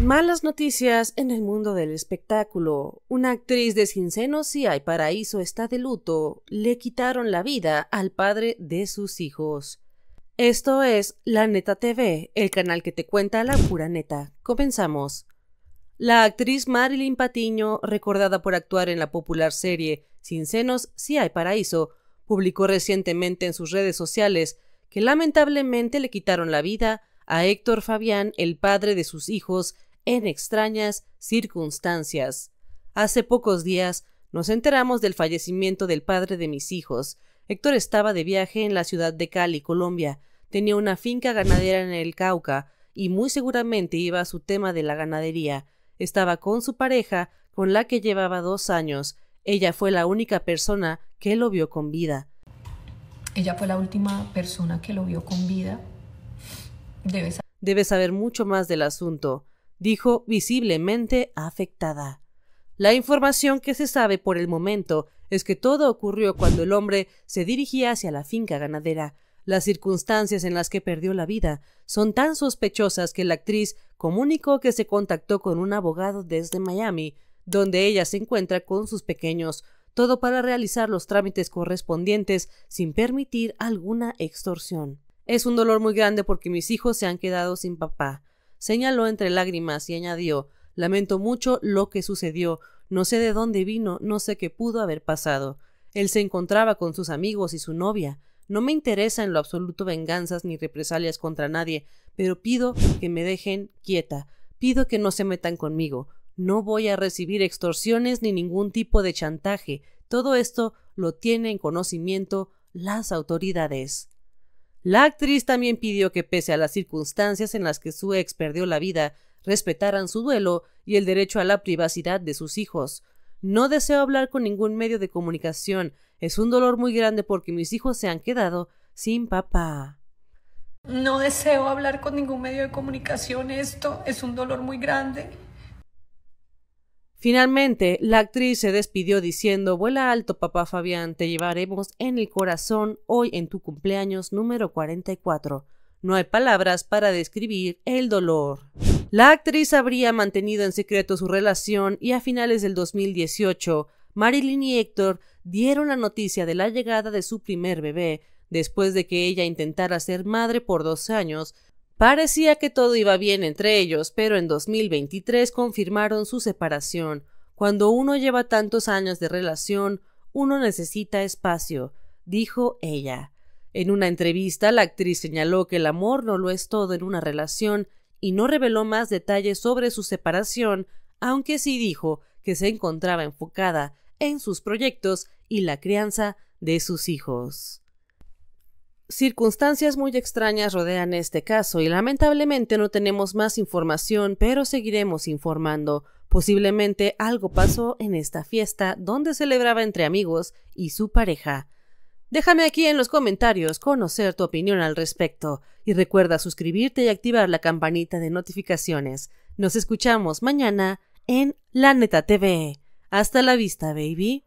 Malas noticias en el mundo del espectáculo. Una actriz de Cincenos Senos Hay Paraíso está de luto. Le quitaron la vida al padre de sus hijos. Esto es La Neta TV, el canal que te cuenta la pura neta. Comenzamos. La actriz Marilyn Patiño, recordada por actuar en la popular serie Cincenos Senos si Hay Paraíso, publicó recientemente en sus redes sociales que lamentablemente le quitaron la vida a Héctor Fabián, el padre de sus hijos, en extrañas circunstancias. Hace pocos días nos enteramos del fallecimiento del padre de mis hijos. Héctor estaba de viaje en la ciudad de Cali, Colombia. Tenía una finca ganadera en el Cauca y muy seguramente iba a su tema de la ganadería. Estaba con su pareja, con la que llevaba dos años. Ella fue la única persona que lo vio con vida. Ella fue la última persona que lo vio con vida. Debe saber, Debe saber mucho más del asunto dijo visiblemente afectada. La información que se sabe por el momento es que todo ocurrió cuando el hombre se dirigía hacia la finca ganadera. Las circunstancias en las que perdió la vida son tan sospechosas que la actriz comunicó que se contactó con un abogado desde Miami, donde ella se encuentra con sus pequeños, todo para realizar los trámites correspondientes sin permitir alguna extorsión. Es un dolor muy grande porque mis hijos se han quedado sin papá señaló entre lágrimas y añadió Lamento mucho lo que sucedió, no sé de dónde vino, no sé qué pudo haber pasado. Él se encontraba con sus amigos y su novia. No me interesa en lo absoluto venganzas ni represalias contra nadie, pero pido que me dejen quieta, pido que no se metan conmigo. No voy a recibir extorsiones ni ningún tipo de chantaje. Todo esto lo tienen en conocimiento las autoridades. La actriz también pidió que pese a las circunstancias en las que su ex perdió la vida, respetaran su duelo y el derecho a la privacidad de sus hijos. No deseo hablar con ningún medio de comunicación. Es un dolor muy grande porque mis hijos se han quedado sin papá. No deseo hablar con ningún medio de comunicación. Esto es un dolor muy grande. Finalmente, la actriz se despidió diciendo, vuela alto papá Fabián, te llevaremos en el corazón hoy en tu cumpleaños número 44. No hay palabras para describir el dolor. La actriz habría mantenido en secreto su relación y a finales del 2018, Marilyn y Héctor dieron la noticia de la llegada de su primer bebé, después de que ella intentara ser madre por dos años, Parecía que todo iba bien entre ellos, pero en 2023 confirmaron su separación. Cuando uno lleva tantos años de relación, uno necesita espacio, dijo ella. En una entrevista, la actriz señaló que el amor no lo es todo en una relación y no reveló más detalles sobre su separación, aunque sí dijo que se encontraba enfocada en sus proyectos y la crianza de sus hijos. Circunstancias muy extrañas rodean este caso y lamentablemente no tenemos más información, pero seguiremos informando. Posiblemente algo pasó en esta fiesta donde celebraba entre amigos y su pareja. Déjame aquí en los comentarios conocer tu opinión al respecto y recuerda suscribirte y activar la campanita de notificaciones. Nos escuchamos mañana en La Neta TV. Hasta la vista, baby.